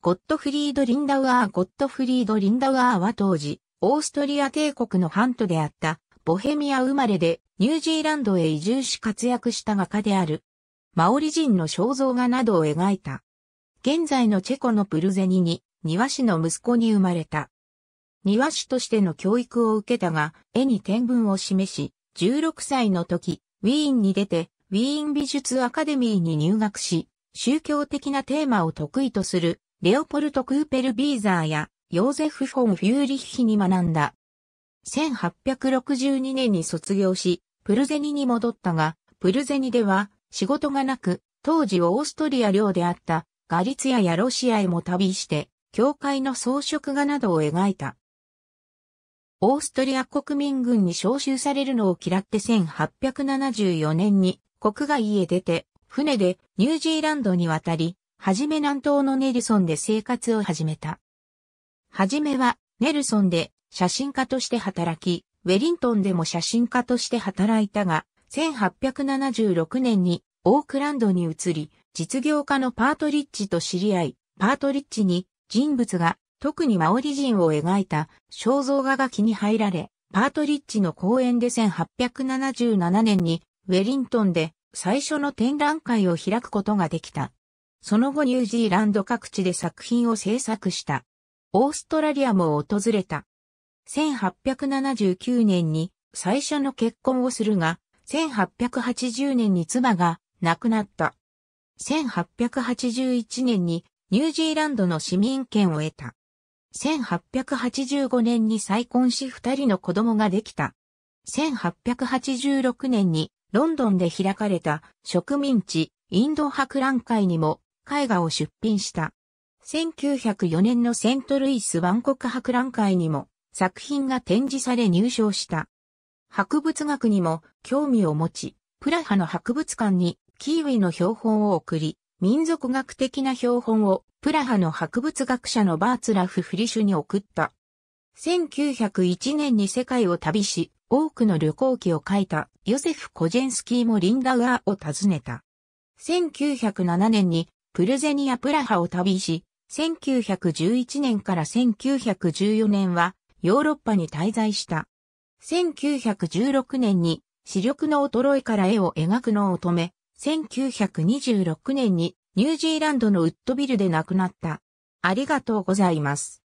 ゴットフリード・リンダウアーゴットフリード・リンダウアーは当時、オーストリア帝国のハントであった、ボヘミア生まれで、ニュージーランドへ移住し活躍した画家である。マオリ人の肖像画などを描いた。現在のチェコのプルゼニに、庭師の息子に生まれた。庭師としての教育を受けたが、絵に天文を示し、16歳の時、ウィーンに出て、ウィーン美術アカデミーに入学し、宗教的なテーマを得意とするレオポルト・クーペル・ビーザーや、ヨーゼフ・フォン・フューリッヒに学んだ。1862年に卒業し、プルゼニに戻ったが、プルゼニでは仕事がなく、当時オーストリア領であったガリツヤやロシアへも旅して、教会の装飾画などを描いた。オーストリア国民軍に召集されるのを嫌って1874年に国外へ出て、船でニュージーランドに渡り、はじめ南東のネルソンで生活を始めた。はじめは、ネルソンで写真家として働き、ウェリントンでも写真家として働いたが、1876年にオークランドに移り、実業家のパートリッチと知り合い、パートリッチに人物が特にマオリ人を描いた肖像画が気に入られ、パートリッチの公演で1877年にウェリントンで最初の展覧会を開くことができた。その後ニュージーランド各地で作品を制作した。オーストラリアも訪れた。1879年に最初の結婚をするが、1880年に妻が亡くなった。1881年にニュージーランドの市民権を得た。1885年に再婚し二人の子供ができた。1886年にロンドンで開かれた植民地インド博覧会にも絵画を出品した。1904年のセントルイス万国博覧会にも作品が展示され入賞した。博物学にも興味を持ち、プラハの博物館にキーウィの標本を送り、民族学的な標本をプラハの博物学者のバーツラフ・フリシュに送った。1901年に世界を旅し、多くの旅行記を書いたヨセフ・コジェンスキーもリンダウアーを訪ねた。1907年にプルゼニア・プラハを旅し、1911年から1914年はヨーロッパに滞在した。1916年に視力の衰えから絵を描くのを止め、1926年にニュージーランドのウッドビルで亡くなった。ありがとうございます。